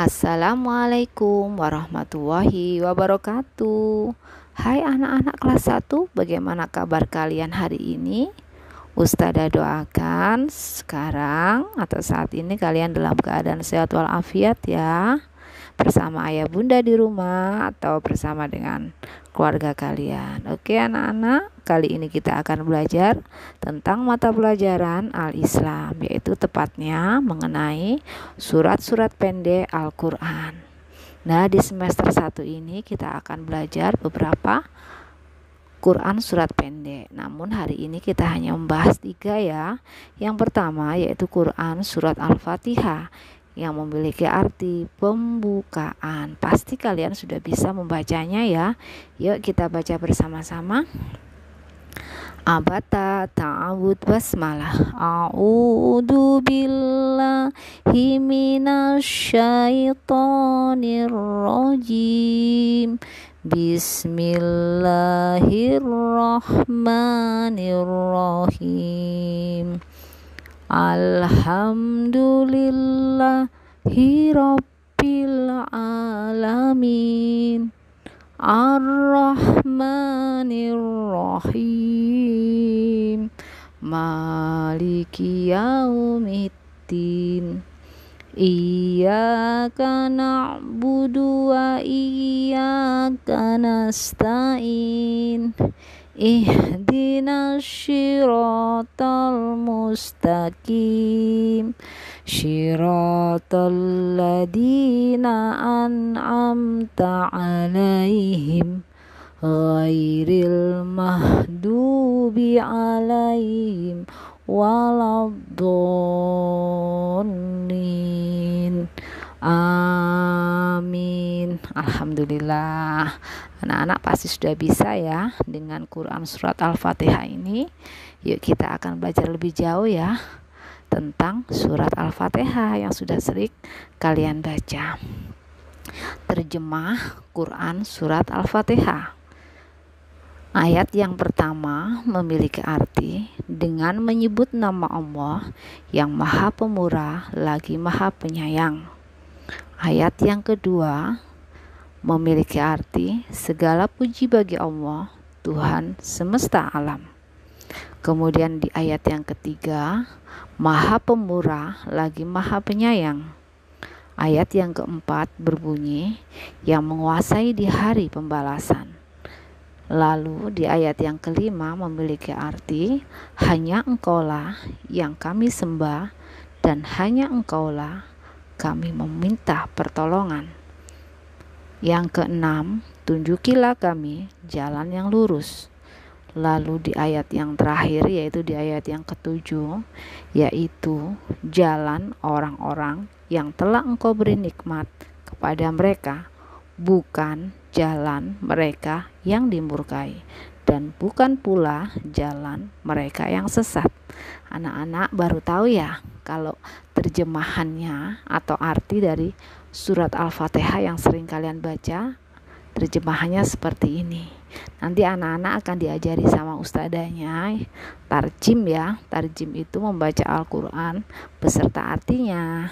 Assalamualaikum warahmatullahi wabarakatuh. Hai anak-anak kelas 1, bagaimana kabar kalian hari ini? Ustazah doakan sekarang atau saat ini kalian dalam keadaan sehat walafiat ya bersama ayah bunda di rumah atau bersama dengan keluarga kalian. Oke anak-anak, kali ini kita akan belajar tentang mata pelajaran Al-Islam yaitu tepatnya mengenai surat-surat pendek Al-Qur'an. Nah, di semester 1 ini kita akan belajar beberapa Quran surat pendek. Namun hari ini kita hanya membahas tiga ya. Yang pertama yaitu Quran surat Al-Fatihah yang memiliki arti pembukaan. Pasti kalian sudah bisa membacanya ya. Yuk kita baca bersama-sama. Abata ta'awud basmalah A'udhu billahi minasyaitonir rajim Bismillahirrahmanirrahim Alhamdulillahirabbil alamin Ar-Rahmanir-Rahim Maliki yaumiddin Iyyaka na'budu wa iyyaka nasta'in اهدنا الشراط المستقيم شراط الذين أنعمت عليهم غير المهدوب عليهم ولا الضالين Amin. Alhamdulillah. Anak-anak pasti sudah bisa ya dengan Quran surat Al-Fatihah ini. Yuk kita akan belajar lebih jauh ya tentang surat Al-Fatihah yang sudah sering kalian baca. Terjemah Quran surat Al-Fatihah. Ayat yang pertama memiliki arti dengan menyebut nama Allah yang Maha Pemurah lagi Maha Penyayang. Ayat yang kedua memiliki arti segala puji bagi Allah, Tuhan semesta alam. Kemudian di ayat yang ketiga, Maha Pemurah lagi Maha Penyayang. Ayat yang keempat berbunyi, yang menguasai di hari pembalasan. Lalu di ayat yang kelima memiliki arti hanya engkaulah yang kami sembah dan hanya engkaulah kami meminta pertolongan. Yang keenam, tunjukilah kami jalan yang lurus. Lalu di ayat yang terakhir yaitu di ayat yang ketujuh yaitu jalan orang-orang yang telah engkau beri nikmat kepada mereka bukan jalan mereka yang dimurkai dan bukan pula jalan mereka yang sesat. Anak-anak baru tahu ya kalau terjemahannya atau arti dari surat Al-Fatihah yang sering kalian baca terjemahannya seperti ini. Nanti anak-anak akan diajari sama ustadanya tarjim ya. Tarjim itu membaca Al-Qur'an beserta artinya.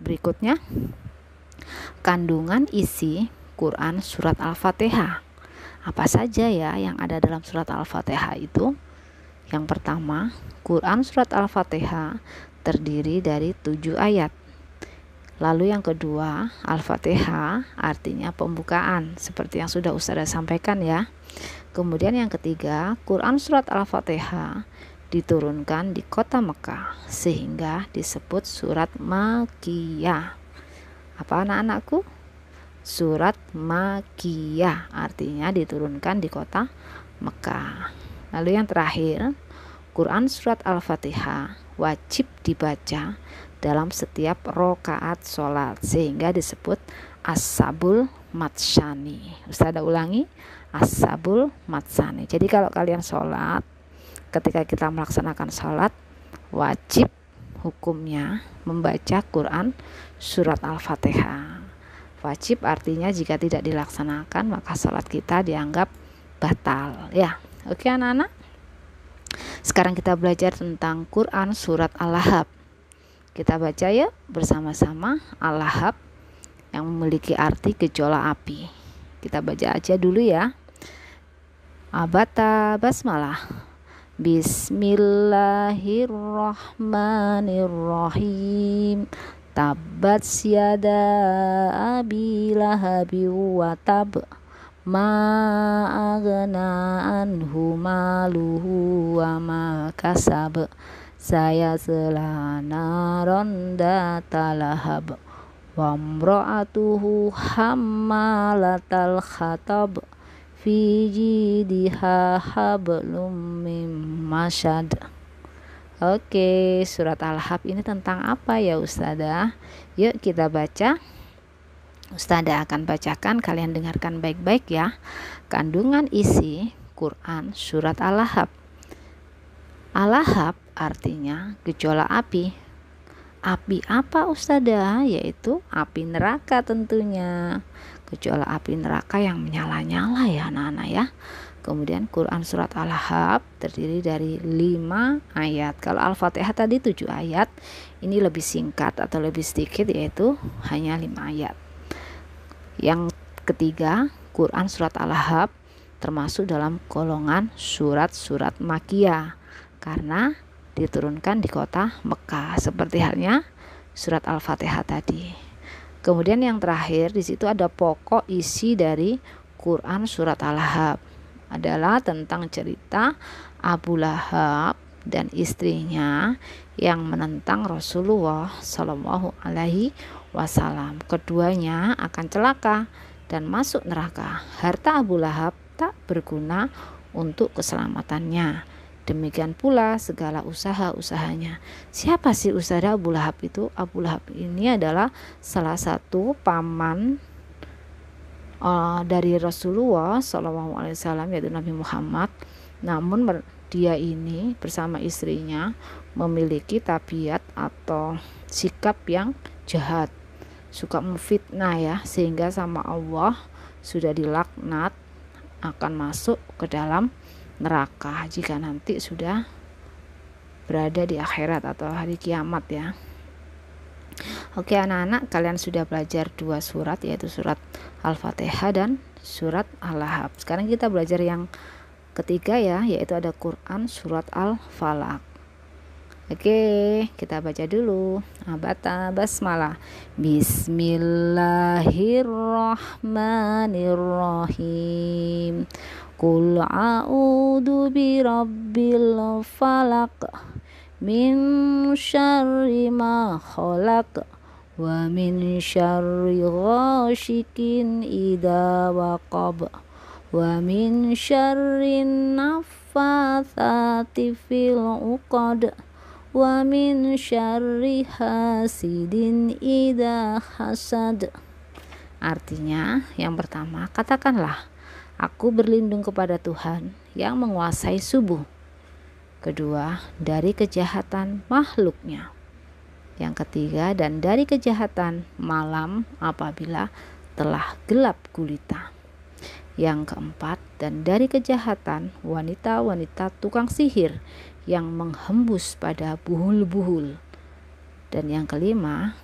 berikutnya kandungan isi Quran surat Al-Fatihah. Apa saja ya yang ada dalam surat Al-Fatihah itu? Yang pertama, Quran surat Al-Fatihah terdiri dari tujuh ayat. Lalu yang kedua, Al-Fatihah artinya pembukaan, seperti yang sudah Ustazah sampaikan ya. Kemudian yang ketiga, Quran surat Al-Fatihah diturunkan di kota Mekah sehingga disebut surat Makiyah. Apa anak-anakku? Surat Makiyah artinya diturunkan di kota Mekah. Lalu yang terakhir, Quran surat Al-Fatihah wajib dibaca dalam setiap rokaat sholat sehingga disebut asabul matsani. ada ulangi asabul matsani. Jadi kalau kalian sholat ketika kita melaksanakan sholat wajib hukumnya membaca Quran surat Al-Fatihah. Wajib artinya jika tidak dilaksanakan maka sholat kita dianggap batal. Ya, oke anak-anak. Sekarang kita belajar tentang Quran surat Al-Lahab. Kita baca ya bersama-sama Al-Lahab yang memiliki arti gejolak api. Kita baca aja dulu ya. Abata basmalah Bismillahirrahmanirrahim Tabat siada abi lahabi wa tab ma agna anhu maluhu wa ma kasab saya selana ronda talahab wa amra'atuhu hammalatal khatab fi jidiha hablum mim masyad Oke, surat Al-Hab ini tentang apa ya Ustazah? Yuk kita baca. Ustazah akan bacakan, kalian dengarkan baik-baik ya. Kandungan isi Quran surat Al-Hab. Al-Hab artinya gejolak api. Api apa Ustazah? Yaitu api neraka tentunya kecuali api neraka yang menyala-nyala ya anak-anak ya. Kemudian Quran surat al hab terdiri dari 5 ayat. Kalau Al-Fatihah tadi 7 ayat, ini lebih singkat atau lebih sedikit yaitu hanya 5 ayat. Yang ketiga, Quran surat al hab termasuk dalam golongan surat-surat makia karena diturunkan di kota Mekah seperti halnya surat Al-Fatihah tadi. Kemudian yang terakhir di situ ada pokok isi dari Quran surat Al-Lahab adalah tentang cerita Abu Lahab dan istrinya yang menentang Rasulullah Shallallahu Alaihi Wasallam. Keduanya akan celaka dan masuk neraka. Harta Abu Lahab tak berguna untuk keselamatannya. Demikian pula segala usaha-usahanya. Siapa sih usaha Abu Lahab itu? Abu Lahab ini adalah salah satu paman uh, dari Rasulullah SAW yaitu Nabi Muhammad. Namun dia ini bersama istrinya memiliki tabiat atau sikap yang jahat, suka memfitnah ya, sehingga sama Allah sudah dilaknat akan masuk ke dalam neraka jika nanti sudah berada di akhirat atau hari kiamat ya. Oke anak-anak, kalian sudah belajar dua surat yaitu surat Al-Fatihah dan surat Al-Lahab. Sekarang kita belajar yang ketiga ya, yaitu ada Quran surat Al-Falaq. Oke, kita baca dulu. Abata basmalah. Bismillahirrahmanirrahim. Qul a'udhu bi rabbil falak Min syarri ma khalaq Wa min syarri ghashikin idha waqab Wa min syarri naffathati fil uqad Wa min syarri hasidin idha hasad Artinya yang pertama katakanlah Aku berlindung kepada Tuhan yang menguasai subuh. Kedua, dari kejahatan makhluknya. Yang ketiga, dan dari kejahatan malam apabila telah gelap gulita. Yang keempat, dan dari kejahatan wanita-wanita tukang sihir yang menghembus pada buhul-buhul. Dan yang kelima,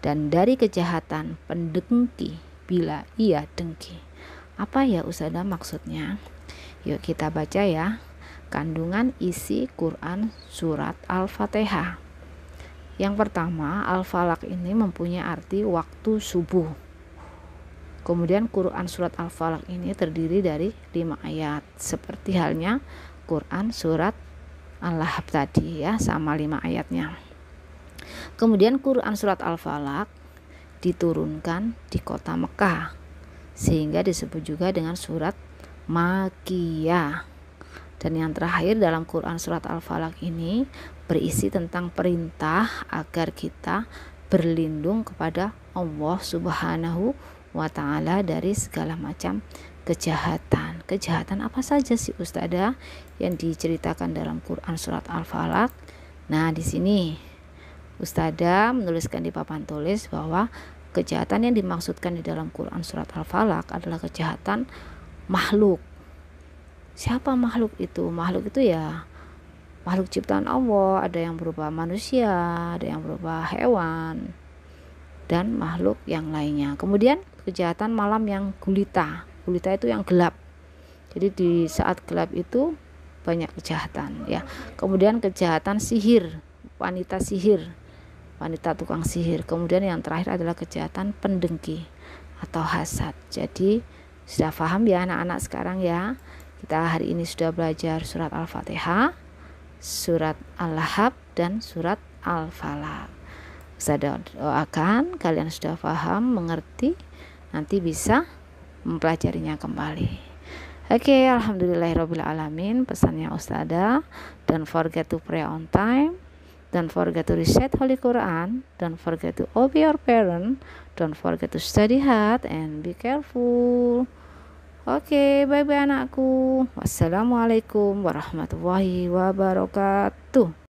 dan dari kejahatan pendengki bila ia dengki. Apa ya usada maksudnya? Yuk kita baca ya. Kandungan isi Quran surat Al-Fatihah. Yang pertama, Al-Falak ini mempunyai arti waktu subuh. Kemudian Quran surat Al-Falak ini terdiri dari 5 ayat. Seperti halnya Quran surat Al-Lahab tadi ya, sama 5 ayatnya. Kemudian Quran surat Al-Falak diturunkan di kota Mekah sehingga disebut juga dengan surat Makiyah. Dan yang terakhir dalam Quran surat Al-Falaq ini berisi tentang perintah agar kita berlindung kepada Allah Subhanahu wa taala dari segala macam kejahatan. Kejahatan apa saja sih Ustada yang diceritakan dalam Quran surat Al-Falaq? Nah, di sini Ustada menuliskan di papan tulis bahwa Kejahatan yang dimaksudkan di dalam Quran surat Al-Falaq adalah kejahatan makhluk. Siapa makhluk itu? Makhluk itu ya makhluk ciptaan Allah, ada yang berupa manusia, ada yang berupa hewan dan makhluk yang lainnya. Kemudian kejahatan malam yang gulita. Gulita itu yang gelap. Jadi di saat gelap itu banyak kejahatan ya. Kemudian kejahatan sihir, wanita sihir wanita tukang sihir. Kemudian yang terakhir adalah kejahatan pendengki atau hasad. Jadi sudah paham ya anak-anak sekarang ya. Kita hari ini sudah belajar surat Al-Fatihah, surat Al-Lahab dan surat Al-Falaq. Saya doakan kalian sudah paham, mengerti, nanti bisa mempelajarinya kembali. Oke, okay, alhamdulillahirabbil alamin pesannya Ustazah, dan forget to pray on time Don't forget to recite Holy Quran. Don't forget to obey your parents. Don't forget to study hard and be careful. Oke, okay, bye bye anakku. Wassalamualaikum warahmatullahi wabarakatuh.